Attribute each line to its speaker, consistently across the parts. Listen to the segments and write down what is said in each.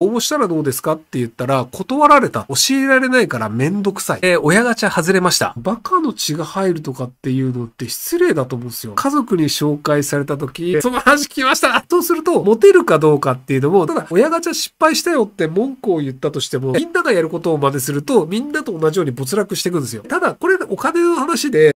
Speaker 1: 応募したらどうですかって言ったら、断られた。教えられないからめんどくさい。えー、親ガチャ外れました。バカの血が入るとかっていうのって失礼だと思うんですよ。家族に紹介された時、その話聞きましたそうすると、モテるかどうかっていうのも、ただ、親ガチャ失敗したよって文句を言ったとしても、みんながやることを真似すると、みんなと同じように没落していくんですよ。ただ、これお金の話で、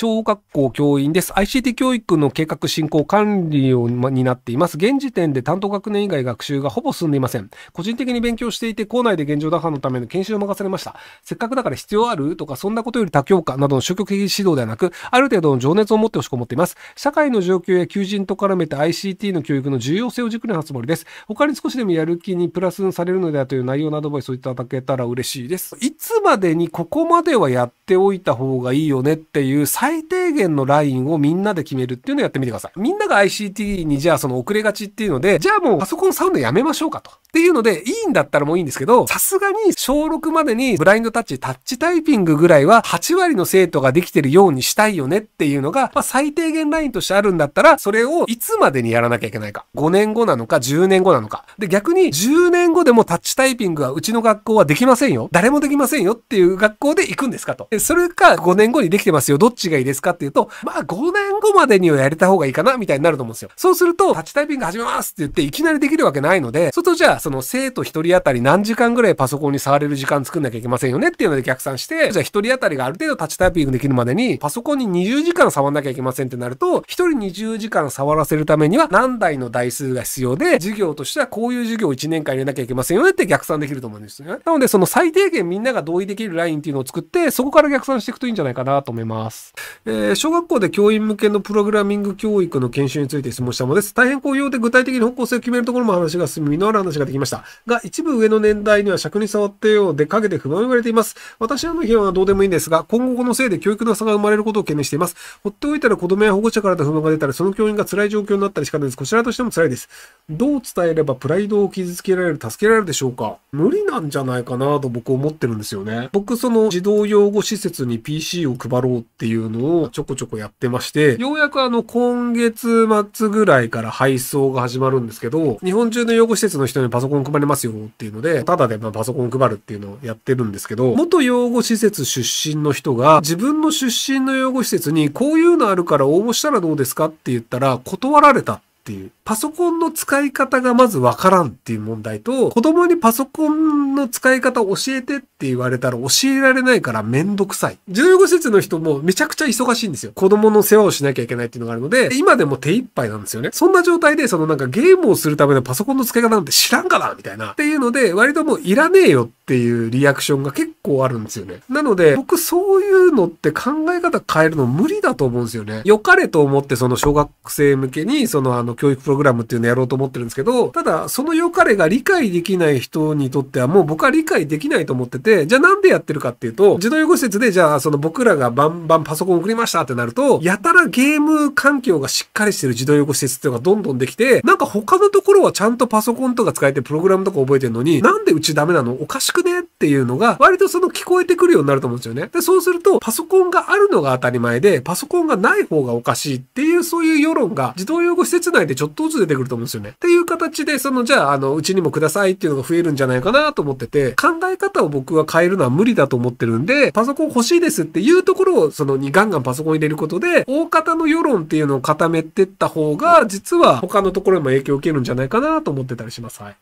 Speaker 1: 小学校教員です。ICT 教育の計画進行管理を担っています。現時点で担当学年以外学習がほぼ進んでいません。個人的に勉強していて、校内で現状打破のための研修を任されました。せっかくだから必要あるとか、そんなことより多教科などの消極的指導ではなく、ある程度の情熱を持ってほしく思っています。社会の状況や求人と絡めて ICT の教育の重要性を軸に発つもりです。他に少しでもやる気にプラスされるのではという内容のアドバイスをいただけたら嬉しいです。いつまでにここまではやっておいた方がいいよねっていう最最低限のラインをみんなで決めるっていうのをやってみてください。みんなが ICT にじゃあその遅れがちっていうので、じゃあもうパソコンサウンドやめましょうかと。っていうので、いいんだったらもういいんですけど、さすがに小6までにブラインドタッチ、タッチタイピングぐらいは8割の生徒ができてるようにしたいよねっていうのが、まあ、最低限ラインとしてあるんだったら、それをいつまでにやらなきゃいけないか。5年後なのか、10年後なのか。で、逆に10年後でもタッチタイピングはうちの学校はできませんよ。誰もできませんよっていう学校で行くんですかと。それか5年後にできてますよ。どっち違いですかっていうと、まあ5年後までにはやれた方がいいかなみたいになると思うんですよ。そうすると、タッチタイピング始めますって言っていきなりできるわけないので、そるとじゃあ、その生徒一人当たり何時間ぐらいパソコンに触れる時間作んなきゃいけませんよねっていうので逆算して、じゃあ一人当たりがある程度タッチタイピングできるまでに、パソコンに20時間触んなきゃいけませんってなると、一人20時間触らせるためには何台の台数が必要で、授業としてはこういう授業を1年間入れなきゃいけませんよねって逆算できると思うんですよね。なので、その最低限みんなが同意できるラインっていうのを作って、そこから逆算していくといいんじゃないかなと思います。えー、小学校で教員向け研のプログラミング教育の研修について質問したものです。大変好評で具体的に方向性を決めるところも話が進み、のある話ができました。が、一部上の年代には尺に触ってようで陰で不満を言われています。私らの批判はどうでもいいんですが、今後このせいで教育の差が生まれることを懸念しています。放っておいたら子供や保護者からの不満が出たら、その教員が辛い状況になったりしかないです。こちらとしても辛いです。どう伝えればプライドを傷つけられる、助けられるでしょうか無理なんじゃないかなと僕思ってるんですよね。僕、その児童養護施設に PC を配ろうっていうのをちょこちょこやってまして、、ようやくあの、今月末ぐらいから配送が始まるんですけど、日本中の養護施設の人にパソコン配りますよっていうので、ただでまパソコン配るっていうのをやってるんですけど、元養護施設出身の人が、自分の出身の養護施設に、こういうのあるから応募したらどうですかって言ったら、断られたっていう。パソコンの使い方がまずわからんっていう問題と、子供にパソコンの使い方教えてって言われたら教えられないからめんどくさい。15節の人もめちゃくちゃ忙しいんですよ。子供の世話をしなきゃいけないっていうのがあるので、今でも手一杯なんですよね。そんな状態で、そのなんかゲームをするためのパソコンの使い方なんて知らんかなみたいな。っていうので、割ともういらねえよっていうリアクションが結構あるんですよね。なので、僕そういうのって考え方変えるの無理だと思うんですよね。良かれと思ってその小学生向けに、そのあの教育プロログラムっていうのをやろうと思ってるんですけど、ただ、その良かれが理解できない人にとってはもう僕は理解できないと思ってて、じゃあなんでやってるかっていうと、児童養護施設でじゃあその僕らがバンバンパソコン送りましたってなると、やたらゲーム環境がしっかりしてる児童養護施設っていうのがどんどんできて、なんか他のところはちゃんとパソコンとか使えてプログラムとか覚えてるのに、なんでうちダメなのおかしくねっていうのが、割とその聞こえてくるようになると思うんですよね。で、そうすると、パソコンがあるのが当たり前で、パソコンがない方がおかしいっていう、そういう世論が児童養護施設内でちょっとずつ出てくると思うんですよね。っていう形で、その、じゃあ、あの、うちにもくださいっていうのが増えるんじゃないかなと思ってて、考え方を僕は変えるのは無理だと思ってるんで、パソコン欲しいですっていうところを、その、にガンガンパソコン入れることで、大方の世論っていうのを固めてった方が、実は他のところにも影響を受けるんじゃないかなと思ってたりします。はい。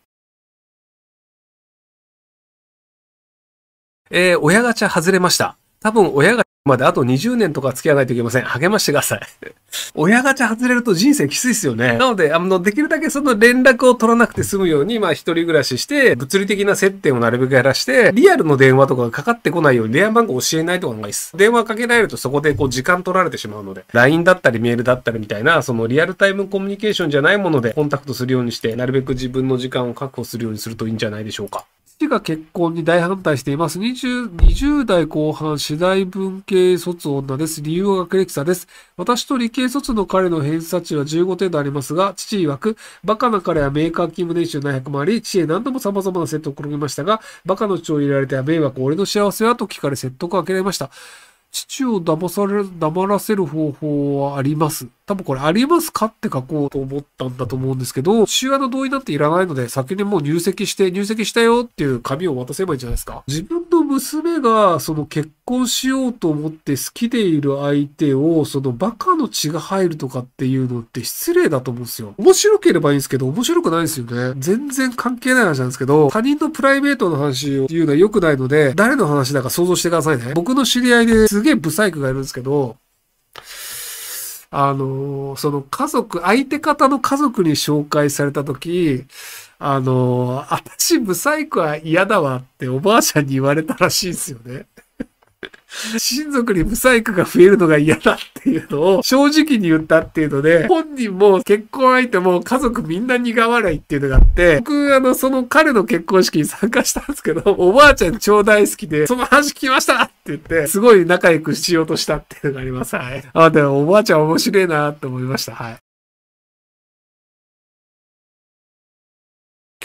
Speaker 1: えー、親ガチャ外れました。多分親がまであと20年とか付き合わないといけません。励ましてください。親ガチャ外れると人生きついですよね。なので、あの、できるだけその連絡を取らなくて済むように、まあ一人暮らしして、物理的な接点をなるべく減らして、リアルの電話とかがかかってこないように電話番号教えないとかがいいです。電話かけられるとそこでこう時間取られてしまうので、LINE だったりメールだったりみたいな、そのリアルタイムコミュニケーションじゃないものでコンタクトするようにして、なるべく自分の時間を確保するようにするといいんじゃないでしょうか。父が結婚に大反対しています。20, 20代後半、次第文系卒女です。理由は学歴差です。私と理系卒の彼の偏差値は15程度ありますが、父曰く、バカな彼はメーカー勤務年収700万あり、父へ何度も様々な説得を転びましたが、バカの血を入れられては迷惑、俺の幸せはと聞かれ説得を諦めました。父を騙され、黙らせる方法はあります。多分これありますかって書こうと思ったんだと思うんですけど、父親の同意なんていらないので、先にもう入籍して、入籍したよっていう紙を渡せばいいんじゃないですか。自分と娘が、その結婚しようと思って好きでいる相手を、そのバカの血が入るとかっていうのって失礼だと思うんですよ。面白ければいいんですけど、面白くないですよね。全然関係ない話なんですけど、他人のプライベートの話を言うのは良くないので、誰の話だか想像してくださいね。僕の知り合いですげえブサイクがいるんですけど、あの、その家族、相手方の家族に紹介された時、あの、私、ブサイクは嫌だわっておばあちゃんに言われたらしいんですよね。親族にブサイクが増えるのが嫌だっていうのを正直に言ったっていうので、本人も結婚相手も家族みんな苦笑いっていうのがあって、僕あの、その彼の結婚式に参加したんですけど、おばあちゃん超大好きで、その話聞きましたって言って、すごい仲良くしようとしたっていうのがあります。はい。あ、でもおばあちゃん面白いなと思いました。はい。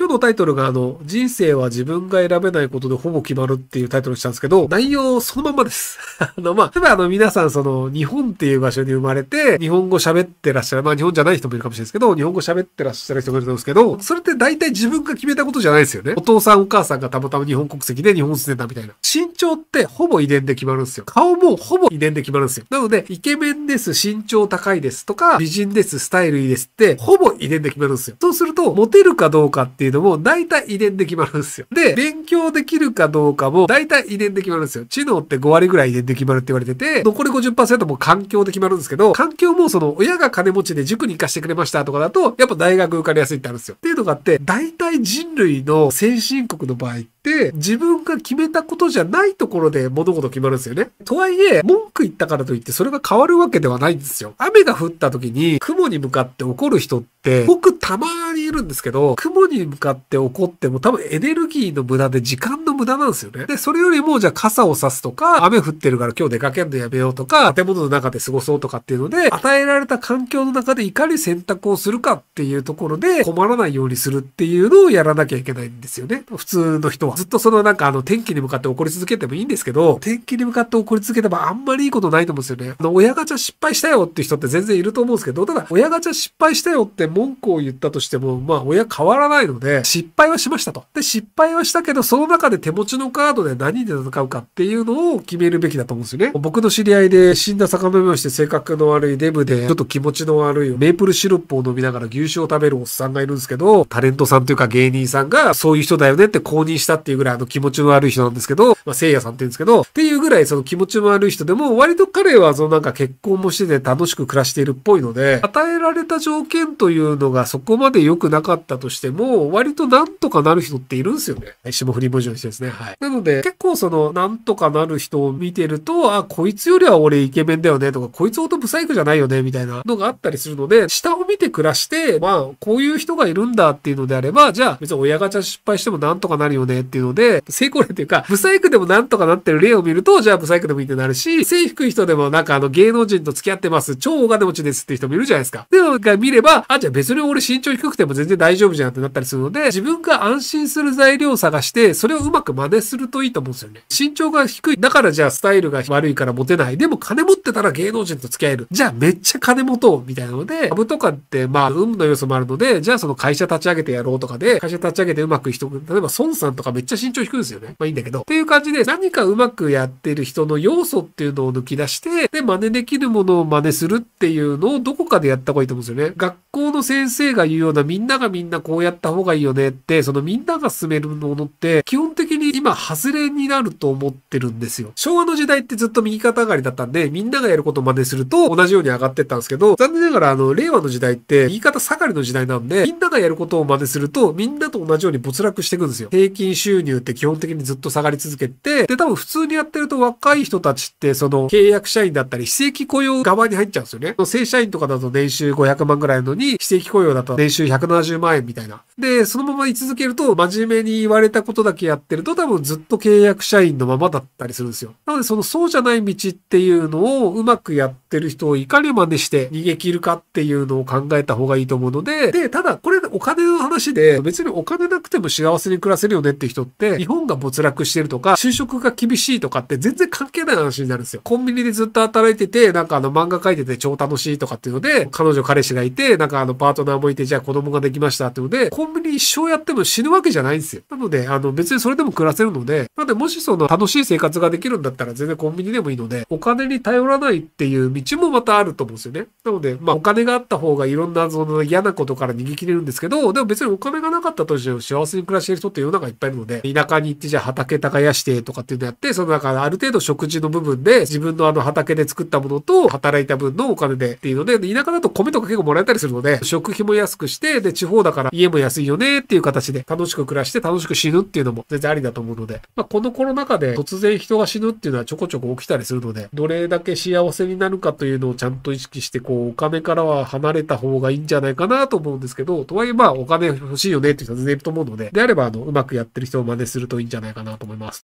Speaker 1: 今日のタイトルがあの、人生は自分が選べないことでほぼ決まるっていうタイトルにしたんですけど、内容そのままです。あの、まあ、例えばあの皆さんその、日本っていう場所に生まれて、日本語喋ってらっしゃる、まあ日本じゃない人もいるかもしれないですけど、日本語喋ってらっしゃる人もいると思うんですけど、それって大体自分が決めたことじゃないですよね。お父さんお母さんがたまたま日本国籍で日本住んでたみたいな。身長ってほぼ遺伝で決まるんですよ。顔もほぼ遺伝で決まるんですよ。なので、イケメンです、身長高いですとか、美人です、スタイルいいですって、ほぼ遺伝で決まるんですよ。そうすると、モテるかどうかっていううのも、大体遺伝で決まるんですよ。で、勉強できるかどうかも、大体遺伝で決まるんですよ。知能って5割ぐらい遺伝で決まるって言われてて、残り50%も環境で決まるんですけど、環境もその、親が金持ちで塾に行かしてくれましたとかだと、やっぱ大学受かりやすいってあるんですよ。っていうのがあって、大体人類の先進国の場合って、自分が決めたことじゃないところで物事決まるんですよね。とはいえ、文句言ったからといってそれが変わるわけではないんですよ。雨が降った時に雲に向かって怒る人って、僕たまーげるんですけど、雲に向かって怒っても多分エネルギーの無駄で時間の無駄なんですよね。で、それよりもじゃあ傘を差すとか、雨降ってるから今日出かけるのやめようとか、建物の中で過ごそうとかっていうので、与えられた環境の中でいかに選択をするかっていうところで困らないようにするっていうのをやらなきゃいけないんですよね。普通の人は。ずっとそのなんかあの天気に向かって怒り続けてもいいんですけど、天気に向かって怒り続けてもあんまりいいことないと思うんですよね。あの、親ガチャ失敗したよっていう人って全然いると思うんですけど、ただ、親ガチャ失敗したよって文句を言ったとしても、まあ親変わらないので、失敗はしましたと。で、失敗はしたけど、その中で手持ちのカードで何で戦うかっていうのを決めるべきだと思うんですよね。僕の知り合いで死んだ坂目をして性格の悪いデブで、ちょっと気持ちの悪いメープルシロップを飲みながら牛脂を食べるおっさんがいるんですけど、タレントさんというか芸人さんがそういう人だよねって公認したっていうぐらいあの気持ちの悪い人なんですけど、まあ、聖夜さんって言うんですけど、っていうぐらいその気持ちの悪い人でも、割と彼はそのなんか結婚もしてて楽しく暮らしているっぽいので、与えられた条件というのがそこまで良くなかったとしても、割となんとかなる人っているんですよね。霜降り文にのてですね。はい。なので、結構その、なんとかなる人を見てると、あ、こいつよりは俺イケメンだよねとか、こいつほどブサイクじゃないよね、みたいなのがあったりするので、下を見て暮らして、まあ、こういう人がいるんだっていうのであれば、じゃあ、別に親ガチャ失敗してもなんとかなるよねっていうので、成功例っていうか、ブサイクでもなんとかなってる例を見ると、じゃあブサイクでもいいってなるし、背低い人でもなんかあの芸能人と付き合ってます、超大金持ちですっていう人もいるじゃないですか。で、が見れば、あ、じゃあ別に俺身長低くても全然大丈夫じゃんってなったりするので、自分が安心する材料を探して、それをうまく真似するといいと思うんですよね。身長が低い。だからじゃあスタイルが悪いからモテない。でも金持ってたら芸能人と付き合える。じゃあめっちゃ金持とう。みたいなので、株とかってまあ運の要素もあるので、じゃあその会社立ち上げてやろうとかで、会社立ち上げてうまくいく人、例えば孫さんとかめっちゃ身長低いんですよね。まあいいんだけど。っていう感じで、何かうまくやってる人の要素っていうのを抜き出して、で、真似できるものを真似するっていうのをどこかでやった方がいいと思うんですよね。学校の先生が言うようなみんなながみんなこうやった方がいいよねって、そのみんなが進めるものって、基本的に今、外れになると思ってるんですよ。昭和の時代ってずっと右肩上がりだったんで、みんながやることを真似すると同じように上がってったんですけど、残念ながらあの、令和の時代って右肩下がりの時代なんで、みんながやることを真似すると、みんなと同じように没落していくんですよ。平均収入って基本的にずっと下がり続けて、で、多分普通にやってると若い人たちって、その契約社員だったり、非正規雇用側に入っちゃうんですよね。正社員とかだと年収500万ぐらいのに、非正規雇用だと年収100 70万円みたいな。で、そのまま居続けると、真面目に言われたことだけやってると、多分ずっと契約社員のままだったりするんですよ。なので、そのそうじゃない道っていうのをうまくやってる人をいかに真似して逃げ切るかっていうのを考えた方がいいと思うので、で、ただ、これお金の話で、別にお金なくても幸せに暮らせるよねって人って、日本が没落してるとか、就職が厳しいとかって全然関係ない話になるんですよ。コンビニでずっと働いてて、なんかあの漫画描いてて超楽しいとかっていうので、彼女彼氏がいて、なんかあのパートナーもいて、じゃあ子供がができましたってので、コンビニ一生やっても死ぬわけじゃないんですよ。なので、あの別にそれでも暮らせるので、なのでもしその楽しい生活ができるんだったら全然コンビニでもいいので、お金に頼らないっていう道もまたあると思うんですよね。なので、まあお金があった方がいろんなその嫌なことから逃げ切れるんですけど、でも別にお金がなかったとしても幸せに暮らしてる人って世の中いっぱいいるので、田舎に行ってじゃあ畑耕してとかっていうのやって、その中ある程度食事の部分で自分のあの畑で作ったものと働いた分のお金でっていうので、田舎だと米とか結構もらえたりするので、食費も安くして、で、ね、地方だから家も安いよねっていう形で楽しく暮らして楽しく死ぬっていうのも全然ありだと思うので、まあ、このコロナ禍で突然人が死ぬっていうのはちょこちょこ起きたりするので、どれだけ幸せになるかというのをちゃんと意識して、こう、お金からは離れた方がいいんじゃないかなと思うんですけど、とはいえまあ、お金欲しいよねっていう人は全然いると思うので、であれば、あの、うまくやってる人を真似するといいんじゃないかなと思います。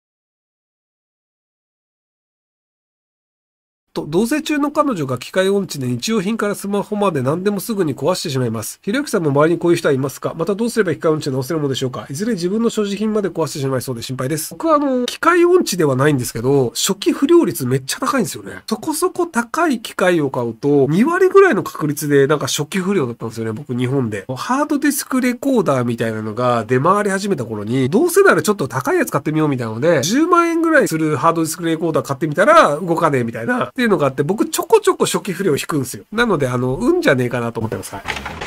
Speaker 1: と、同棲中の彼女が機械音痴で日用品からスマホまで何でもすぐに壊してしまいます。ひろゆきさんも周りにこういう人はいますかまたどうすれば機械音痴を直せるのでしょうかいずれ自分の所持品まで壊してしまいそうで心配です。僕はあの、機械音痴ではないんですけど、初期不良率めっちゃ高いんですよね。そこそこ高い機械を買うと、2割ぐらいの確率でなんか初期不良だったんですよね、僕日本で。ハードディスクレコーダーみたいなのが出回り始めた頃に、どうせならちょっと高いやつ買ってみようみたいなので、10万円ぐらいするハードディスクレコーダー買ってみたら動かねえみたいな。で、いうのがあって、僕ちょこちょこ初期不良引くんですよ。なので、あの、運じゃねえかなと思ってます。はい。